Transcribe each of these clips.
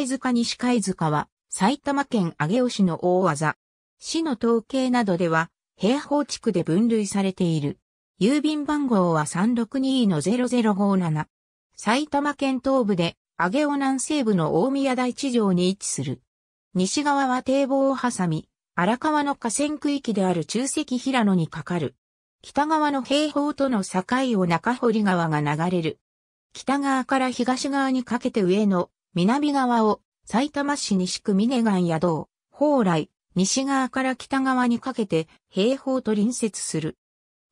貝塚西貝塚は、埼玉県上尾市の大技。市の統計などでは、平方地区で分類されている。郵便番号は362-0057。埼玉県東部で、上尾南西部の大宮台地上に位置する。西側は堤防を挟み、荒川の河川区域である中石平野にかかる。北側の平方との境を中堀川が流れる。北側から東側にかけて上野、南側を、埼玉市西区峰岩野道、宝来、西側から北側にかけて、平方と隣接する。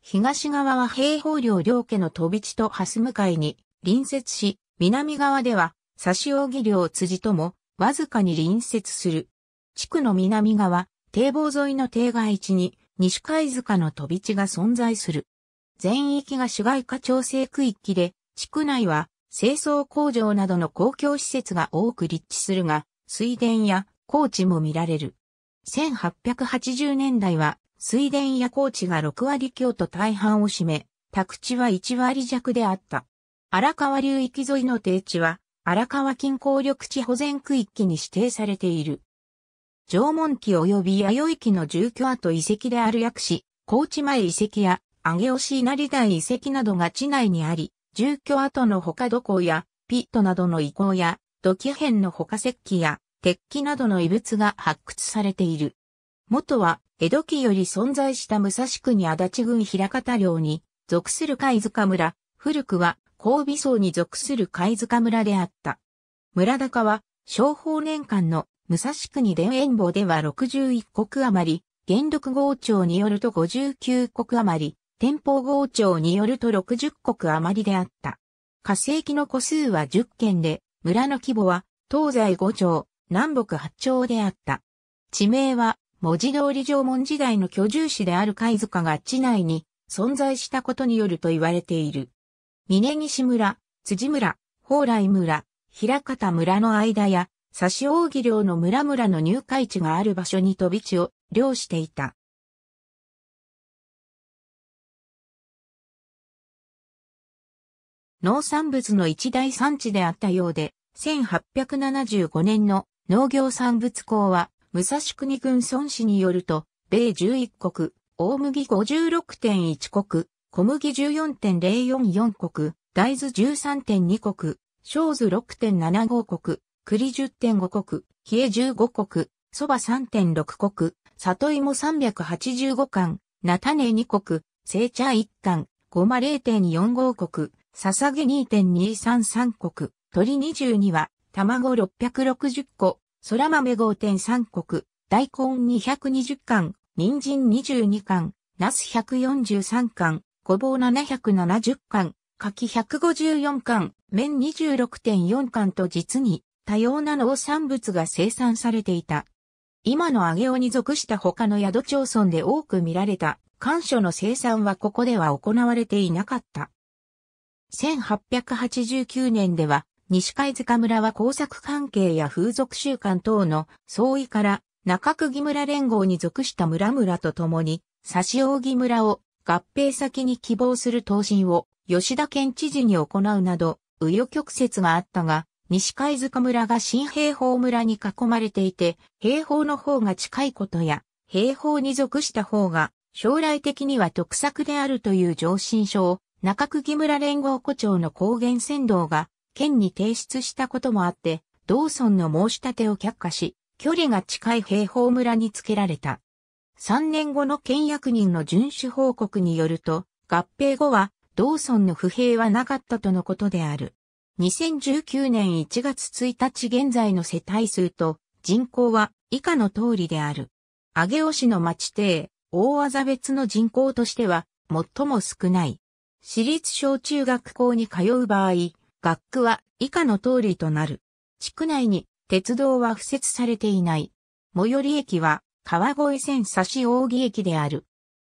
東側は平方領両家の飛び地と蓮向かいに隣接し、南側では、指扇領辻とも、わずかに隣接する。地区の南側、堤防沿いの堤外地に、西海塚の飛び地が存在する。全域が市街化調整区域で、地区内は清掃工場などの公共施設が多く立地するが、水田や高地も見られる。1880年代は水田や高地が6割強と大半を占め、宅地は1割弱であった。荒川流域沿いの低地は、荒川近郊緑地保全区域に指定されている。縄文期及び弥生期の住居跡遺跡である薬師、高知前遺跡や、上尾市稲荷台遺跡などが地内にあり、住居跡の他土工や、ピットなどの遺構や、土器片の他石器や、鉄器などの遺物が発掘されている。元は、江戸期より存在した武蔵国足立郡平方領に属する貝塚村、古くは神尾層に属する貝塚村であった。村高は、商法年間の武蔵国田園坊では61国余り、元禄号朝によると59国余り、天保号庁によると60国余りであった。火星期の個数は10件で、村の規模は東西5町、南北8町であった。地名は文字通り縄文時代の居住地である貝塚が地内に存在したことによると言われている。峰岸村、辻村、蓬莱村、平方村の間や、差し扇漁の村々の入会地がある場所に飛び地を漁していた。農産物の一大産地であったようで、1875年の農業産物公は、武蔵国軍孫氏によると、米11国、大麦56.1国、小麦14.044国、大豆13.2国、小豆6.75国、栗10.5国、冷え15国、蕎麦3.6国、里芋385巻、菜種2国、生茶1巻、ごま0.45国、捧げ2.233国、鶏22は、卵660個、空豆5.3国、大根220貫、人参22貫、ナス143貫、ごぼう770貫、柿154貫、麺26.4貫と実に多様な農産物が生産されていた。今の揚げ尾に属した他の宿町村で多く見られた、干渉の生産はここでは行われていなかった。1889年では、西貝塚村は工作関係や風俗習慣等の相違から中区木村連合に属した村々と共に、差し木村を合併先に希望する答申を吉田県知事に行うなど、右与曲折があったが、西貝塚村が新平方村に囲まれていて、平方の方が近いことや、平方に属した方が将来的には得策であるという上申書を中木村連合湖町の高原先導が県に提出したこともあって、道村の申し立てを却下し、距離が近い平方村に付けられた。3年後の県役人の遵守報告によると、合併後は道村の不平はなかったとのことである。2019年1月1日現在の世帯数と人口は以下の通りである。上尾市の町邸、大技別の人口としては最も少ない。私立小中学校に通う場合、学区は以下の通りとなる。地区内に鉄道は付設されていない。最寄り駅は川越線差し扇駅である。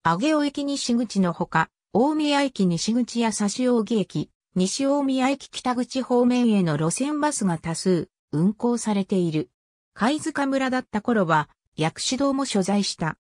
上尾駅西口のほか、大宮駅西口や差し扇駅、西大宮駅北口方面への路線バスが多数運行されている。貝塚村だった頃は薬師堂も所在した。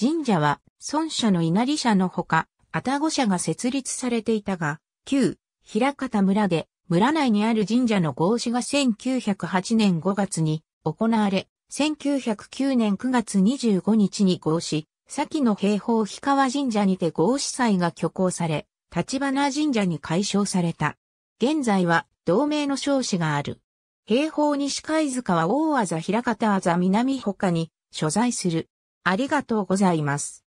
神社は孫社の稲荷社のほか、愛宕社が設立されていたが、旧、平方村で、村内にある神社の合祀が1908年5月に行われ、1909年9月25日に合祀、先の平方氷川神社にて合祀祭が挙行され、立花神社に解消された。現在は同盟の少子がある。平方西海塚は大あざ平方あざ南他に所在する。ありがとうございます。